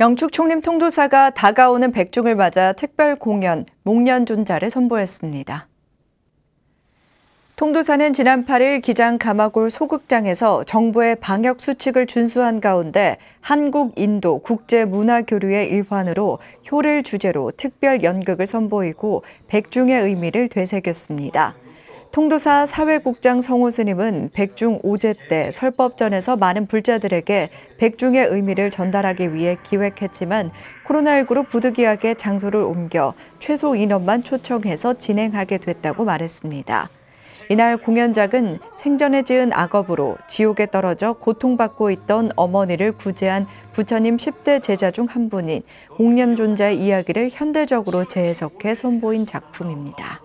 영축 총림 통도사가 다가오는 백중을 맞아 특별 공연 목련존자를 선보였습니다. 통도사는 지난 8일 기장 가마골 소극장에서 정부의 방역 수칙을 준수한 가운데 한국 인도 국제 문화 교류의 일환으로 효를 주제로 특별 연극을 선보이고 백중의 의미를 되새겼습니다. 통도사 사회국장 성호 스님은 백중 오제 때 설법전에서 많은 불자들에게 백중의 의미를 전달하기 위해 기획했지만 코로나19로 부득이하게 장소를 옮겨 최소 인원만 초청해서 진행하게 됐다고 말했습니다. 이날 공연작은 생전에 지은 악업으로 지옥에 떨어져 고통받고 있던 어머니를 구제한 부처님 10대 제자 중 한 분인 목련존자의 이야기를 현대적으로 재해석해 선보인 작품입니다.